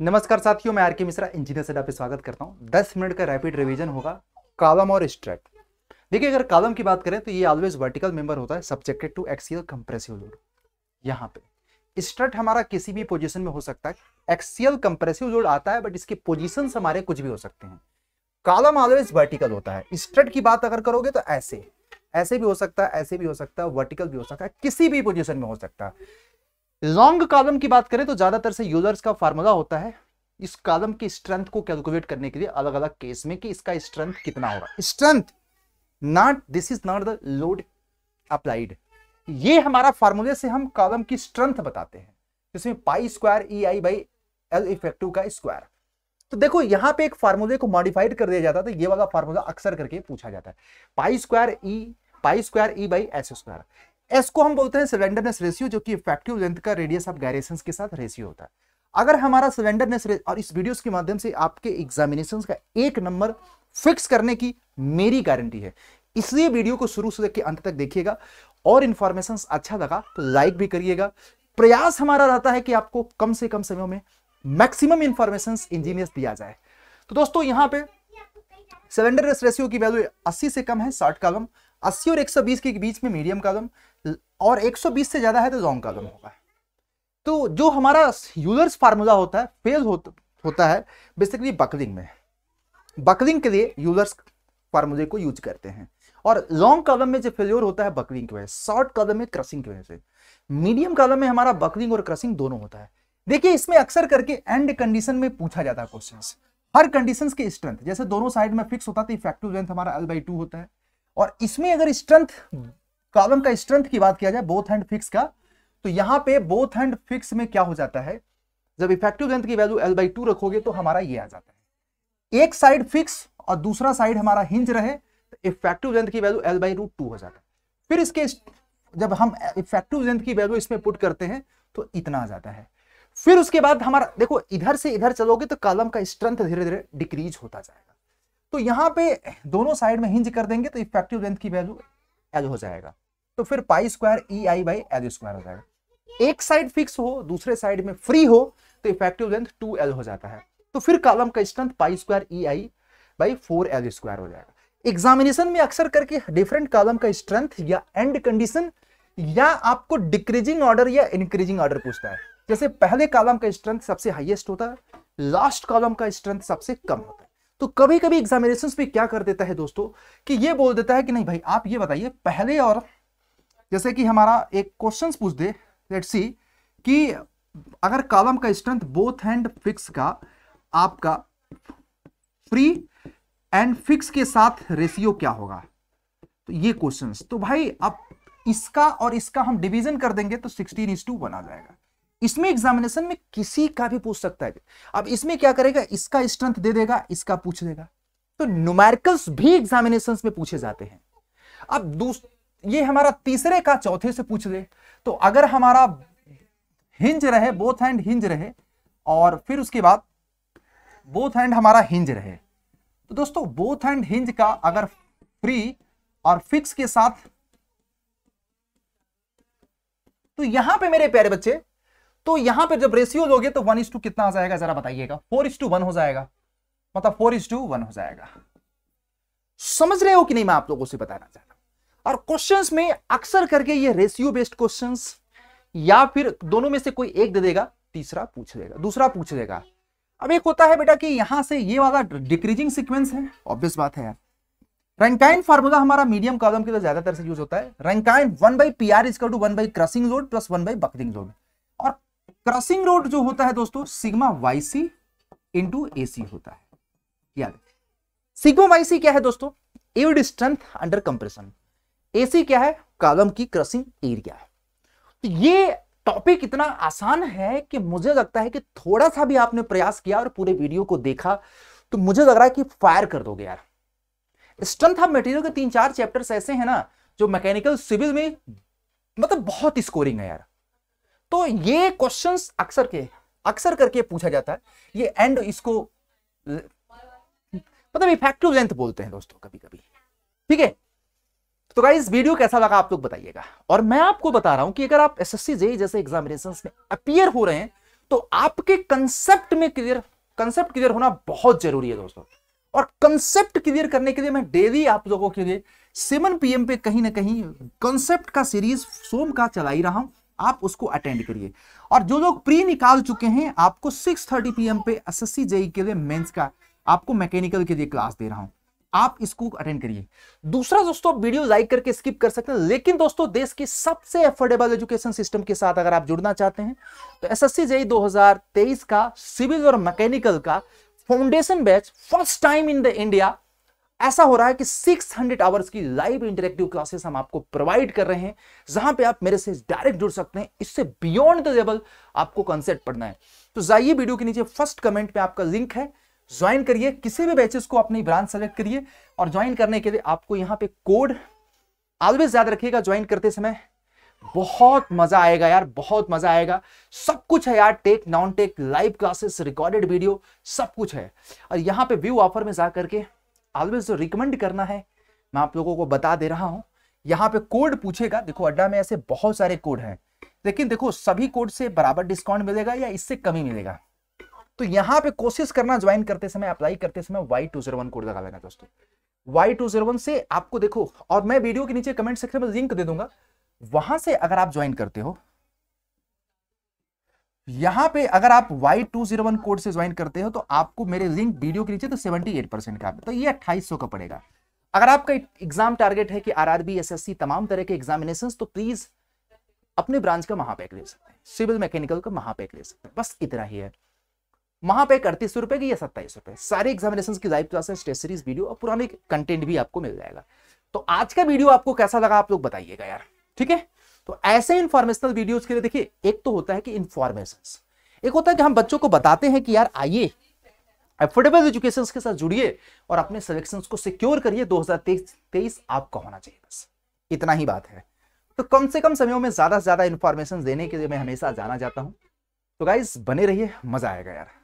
नमस्कार साथियों मैं आर के मिश्रा इंजीनियर से आपका स्वागत करता हूं दस मिनट का रैपिड रिवीजन होगा कालम और स्ट्रेट देखिए अगर कालम की बात करें तो ये ऑलवेज वर्टिकल मेंबर होता है subjected to axial compressive load यहाँ पे स्ट्रट हमारा किसी भी पोजिशन में हो सकता है एक्सियल कंप्रेसिव लोड आता है बट इसके पोजिशन हमारे कुछ भी हो सकते हैं कालम ऑलवेज वर्टिकल होता है स्ट्रट की बात अगर करोगे तो ऐसे ऐसे भी हो सकता है ऐसे भी हो सकता है वर्टिकल भी हो सकता है किसी भी पोजीशन में हो सकता है लॉन्ग कॉलम की बात करें तो ज्यादातर से यूजर्स का फार्मूला होता है इस कॉलम की स्ट्रेंथ को कैलकुलेट करने के लिए अलग अलग केस में कि इसका स्ट्रेंथ कितना होगा strength not this is not the load applied ये हमारा फार्मूले से हम कॉलम की स्ट्रेंथ बताते हैं जिसमें pi square E I by L effective का स्क्वायर तो देखो यहां पे एक फार्मूले को मॉडिफाइड कर दिया जाता है तो ये वाला फार्मूला अक्सर करके पूछा जाता है pi square E pi square E by S square S को हम बोलते हैं सिलेंडरनेस रेशियो जो कि इफेक्टिव लेंथ का रेडियस ऑफ गैरेशन के साथ रेशियो होता है अगर हमारा सिलेंडरनेस और इस वीडियोस के माध्यम से आपके एग्जामिनेशन का एक नंबर फिक्स करने की मेरी गारंटी है इसलिए वीडियो को शुरू से के अंत तक देखिएगा और इन्फॉर्मेशन अच्छा लगा तो लाइक भी करिएगा प्रयास हमारा रहता है कि आपको कम से कम समय में मैक्सिमम इंफॉर्मेशन इंजीनियर दिया जाए तो दोस्तों यहां पर सिलेंडर रेशियो की वैल्यू 80 से कम है शॉर्ट कॉलम 80 और 120 के बीच में मीडियम कॉलम और 120 से ज्यादा है तो लॉन्ग कॉलम होगा तो जो हमारा यूलर्स फार्मूला होता है फेल हो, होता है बेसिकली बकलिंग में बकलिंग के लिए यूलर्स फार्मूले को यूज करते हैं और लॉन्ग कॉलम में जो फेल्योर होता है बकलिंग की वजह से शॉर्ट कॉलम में क्रसिंग की वजह से मीडियम कॉलम में हमारा बकलिंग और क्रसिंग दोनों होता है देखिए इसमें अक्सर करके एंड कंडीशन में पूछा जाता है क्वेश्चन हर कंडीशन की स्ट्रेंथ जैसे दोनों साइड में फिक्स होता है तो इफेक्टिव लेंथ हमारा एल बाई टू होता है और इसमें अगर स्ट्रेंथ कॉलम का स्ट्रेंथ की बात किया जाए बोथ हैंड फिक्स का तो यहां पे बोथ हैंड फिक्स में क्या हो जाता है जब इफेक्टिव लेंथ की वैल्यू एल बाई टू रखोगे तो हमारा ये आ जाता है एक साइड फिक्स और दूसरा साइड हमारा हिंज रहे तो इफेक्टिव लेंथ की value L by root two हो जाता है फिर इसके जब हम इफेक्टिव लेंथ की वैल्यू इसमें पुट करते हैं तो इतना आ जाता है फिर उसके बाद हमारा देखो इधर से इधर चलोगे तो कॉलम का स्ट्रेंथ धीरे धीरे डिक्रीज होता जाएगा तो यहाँ पे दोनों साइड में हिंज कर देंगे तो इफेक्टिव लेंथ की वैल्यू एल हो जाएगा तो फिर pi square E I by L square हो जाएगा एक साइड फिक्स हो दूसरे साइड में फ्री हो तो इफेक्टिव लेंथ टू एल हो जाता है तो फिर कॉलम का strength pi square E I by four L square हो जाएगा एग्जामिनेशन में अक्सर करके डिफरेंट कॉलम का स्ट्रेंथ या एंड कंडीशन या आपको डिक्रीजिंग ऑर्डर या इंक्रीजिंग ऑर्डर पूछता है जैसे पहले कॉलम का स्ट्रेंथ सबसे हाईएस्ट होता है लास्ट कॉलम का स्ट्रेंथ सबसे कम होता है तो कभी कभी एग्जामिनेशन भी क्या कर देता है दोस्तों कि ये बोल देता है कि नहीं भाई आप ये बताइए पहले और जैसे कि हमारा एक क्वेश्चन पूछ दे लेट सी कि अगर कॉलम का स्ट्रेंथ बोथ हैंड फिक्स का आपका फ्री एंड फिक्स के साथ रेशियो क्या होगा तो ये क्वेश्चंस तो भाई अब इसका और इसका हम डिवीजन कर देंगे तो सिक्सटीन इज टू बना जाएगा इसमें एग्जामिनेशन में किसी का भी पूछ सकता है अब इसमें क्या करेगा इसका स्ट्रेंथ दे देगा इसका पूछ देगा तो न्यूमेरिकल्स भी एग्जामिनेशन में पूछे जाते हैं अब ये हमारा तीसरे का चौथे से पूछ ले तो अगर हमारा हिंज रहे बोथ हैंड हिंज रहे और फिर उसके बाद बोथ हैंड हमारा हिंज रहे तो दोस्तों बोथ हैंड हिंज का अगर फ्री और फिक्स के साथ तो यहां पे मेरे प्यारे बच्चे तो यहां पर जब रेशियो लोगे तो वन इज टू कितना आ जाएगा जरा बताइएगा फोर इज टू वन हो जाएगा मतलब फोर इज टू वन हो जाएगा समझ रहे हो कि नहीं मैं आप लोगों से बताना चाहता हूं और क्वेश्चंस में अक्सर करके ये रेशियो बेस्ड क्वेश्चंस या फिर दोनों में से कोई एक दे देगा तीसरा पूछ लेगा दूसरा पूछ लेगा अब एक होता है बेटा कि यहां से ये वाला डिक्रीजिंग सीक्वेंस है ऑब्वियस बात है यार रैंकाइन फार्मूला हमारा मीडियम कॉलम के लिए ज्यादातर से यूज होता है Rankine one by P R is equal to one by crushing load plus one by buckling load और क्रॉसिंग रोड जो होता है दोस्तों sigma Y C into A C होता है याद सिग्मा वाई सी क्या है दोस्तों yield strength under compression A C क्या है कॉलम की क्रॉसिंग एरिया है तो ये टॉपिक इतना आसान है कि मुझे लगता है कि थोड़ा सा भी आपने प्रयास किया और पूरे वीडियो को देखा तो मुझे लग रहा है कि फायर कर दोगे यार स्ट्रेंथ ऑफ मटेरियल के तीन चार चैप्टर्स ऐसे हैं ना जो मैकेनिकल सिविल में मतलब बहुत स्कोरिंग है यार तो ये क्वेश्चन अक्सर के अक्सर करके पूछा जाता है ये एंड इसको मतलब इफेक्टिव लेंथ बोलते हैं दोस्तों कभी कभी ठीक है तो इस वीडियो कैसा लगा आप लोग बताइएगा और मैं आपको बता रहा हूं कि अगर आप एसएससी एस जैसे एग्जामिनेशन में अपियर हो रहे हैं तो आपके कंसेप्ट में क्लियर कंसेप्ट क्लियर होना बहुत जरूरी है दोस्तों और कंसेप्ट क्लियर करने के लिए मैं डेली आप लोगों के लिए सेवन पीएम पे कहीं ना कहीं कंसेप्ट का सीरीज सोम का चला ही रहा हूं आप उसको अटेंड करिए और जो लोग प्री निकाल चुके हैं आपको 6:30 पीएम पे एसएससी जेई e के लिए मेंस का आपको मैकेनिकल के लिए क्लास दे रहा हूं आप इसको अटेंड करिए दूसरा दोस्तों वीडियो लाइक करके स्किप कर सकते हैं लेकिन दोस्तों देश की सबसे अफोर्डेबल एजुकेशन सिस्टम के साथ अगर आप जुड़ना चाहते हैं तो एसएससी जेई 2023 का सिविल और मैकेनिकल का foundation batch first time in the India ऐसा हो रहा है कि 600 हंड्रेड आवर्स की लाइव इंटरेक्टिव क्लासेस हम आपको प्रोवाइड कर रहे हैं जहां पे आप मेरे से डायरेक्ट जुड़ सकते हैं इससे बियॉन्ड द लेवल आपको कॉन्सेप्ट पढ़ना है तो जाइए वीडियो के नीचे फर्स्ट कमेंट में आपका लिंक है ज्वाइन करिए किसी भी बैचेस को अपनी ब्रांच सेलेक्ट करिए और ज्वाइन करने के लिए आपको यहाँ पे कोड ऑलवेज याद रखिएगा ज्वाइन करते समय बहुत मजा आएगा यार बहुत मजा आएगा सब कुछ है यार tech non tech live classes recorded video सब कुछ है और यहाँ पे व्यू ऑफर में जा करके ऑलवेज रिकमेंड करना है मैं आप लोगों को बता दे रहा हूं यहाँ पे कोड पूछेगा देखो अड्डा में ऐसे बहुत सारे कोड हैं लेकिन देखो सभी कोड से बराबर डिस्काउंट मिलेगा या इससे कमी मिलेगा तो यहाँ पे कोशिश करना ज्वाइन करते समय अप्लाई करते समय Y two zero one code लगा लेना दोस्तों वाई टू जीरो वन से आपको देखो और मैं वीडियो के नीचे कमेंट सेक्शन में लिंक दे दूंगा वहां से अगर आप ज्वाइन करते हो यहां पे अगर आप Y two zero one code से ज्वाइन करते हो तो आपको मेरे लिंक वीडियो के नीचे तो सेवेंटी एट परसेंट का तो ये अट्ठाईस सौ का पड़ेगा अगर आपका एग्जाम टारगेट है कि आरआरबी एसएससी तमाम तरह के एग्जामिनेशन तो प्लीज अपने ब्रांच का महापैक ले सकते हैं सिविल मैकेनिकल का महापैक ले सकते हैं बस इतना ही है महापैक अड़तीस रुपए की या सत्ताईस रुपए सारे एग्जामिनेशन की लाइव क्लास टेस्ट वीडियो और पुराने कंटेंट भी आपको मिल जाएगा तो आज का वीडियो आपको कैसा लगा आप लोग बताइएगा यार ठीक है तो ऐसे इंफॉर्मेशनल वीडियोस के लिए देखिए एक तो होता है कि इंफॉर्मेशन एक होता है कि हम बच्चों को बताते हैं कि यार आइए एफोर्डेबल एजुकेशन के साथ जुड़िए और अपने सिलेक्शन को सिक्योर करिए दो हजार आपका होना चाहिए बस इतना ही बात है तो कम से कम समयों में ज्यादा से ज्यादा इंफॉर्मेशन देने के लिए मैं हमेशा जाना जाता हूं तो गाइज बने रहिए मजा आएगा यार